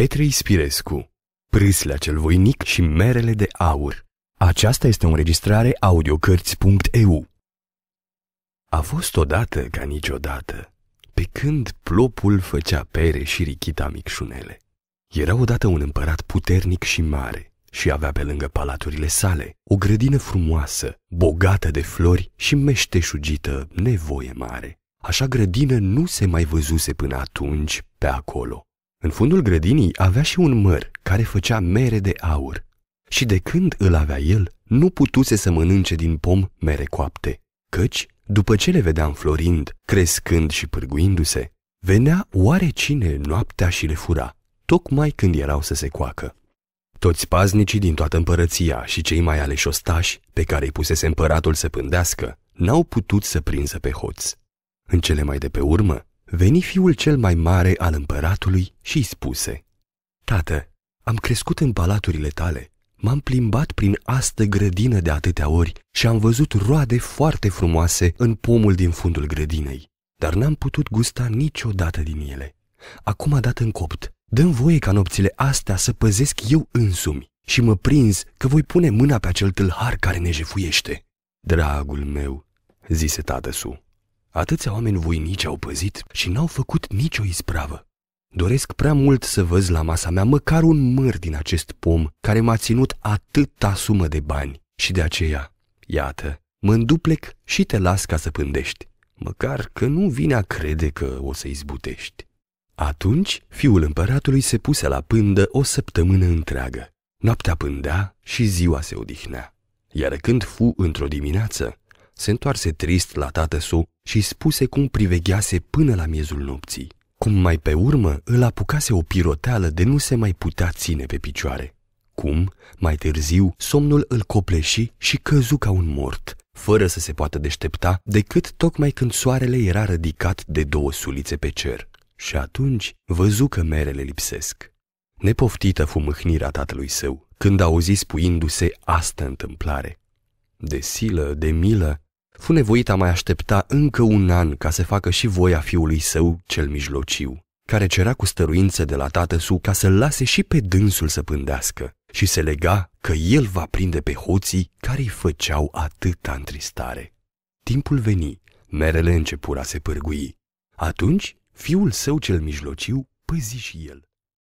Petre Ispirescu Prâslea cel voinic și merele de aur Aceasta este o înregistrare audiocărți.eu A fost odată ca niciodată, pe când plopul făcea pere și richita micșunele. Era odată un împărat puternic și mare și avea pe lângă palaturile sale o grădină frumoasă, bogată de flori și meșteșugită nevoie mare. Așa grădină nu se mai văzuse până atunci pe acolo. În fundul grădinii avea și un măr care făcea mere de aur și de când îl avea el, nu putuse să mănânce din pom mere coapte, căci, după ce le vedea înflorind, crescând și pârguindu-se, venea oarecine cine noaptea și le fura, tocmai când erau să se coacă. Toți paznicii din toată împărăția și cei mai aleși ostași, pe care îi pusese împăratul să pândească, n-au putut să prinză pe hoț. În cele mai de pe urmă, Veni fiul cel mai mare al împăratului și îi spuse, Tată, am crescut în palaturile tale, m-am plimbat prin astă grădină de atâtea ori și am văzut roade foarte frumoase în pomul din fundul grădinei, dar n-am putut gusta niciodată din ele. Acum a dat în copt, dăm voie ca nopțile astea să păzesc eu însumi și mă prins că voi pune mâna pe acel tâlhar care ne jefuiește. Dragul meu, zise su. Atâția oameni voinici au păzit și n-au făcut nicio ispravă. Doresc prea mult să văz la masa mea măcar un măr din acest pom care m-a ținut atâta sumă de bani și de aceea, iată, mă înduplec și te las ca să pândești, măcar că nu vine a crede că o să izbutești. Atunci, fiul împăratului se puse la pândă o săptămână întreagă. Noaptea pândea și ziua se odihnea. Iar când fu într-o dimineață, se întoarse trist la tată su și spuse cum priveghease până la miezul nopții. Cum mai pe urmă îl apucase o piroteală de nu se mai putea ține pe picioare. Cum, mai târziu, somnul îl copleși și căzu ca un mort, fără să se poată deștepta decât tocmai când soarele era rădicat de două sulițe pe cer. Și atunci văzu că merele lipsesc. Nepoftită fu mâhnirea tatălui său când auzi spuindu-se astă întâmplare. De silă, de milă, fu nevoit a mai aștepta încă un an ca să facă și voia fiului său cel mijlociu, care cerea cu stăruință de la tatăsu ca să-l lase și pe dânsul să pândească și se lega că el va prinde pe hoții care îi făceau atâta întristare. Timpul veni, merele începura se pârgui. Atunci, fiul său cel mijlociu păzi și el.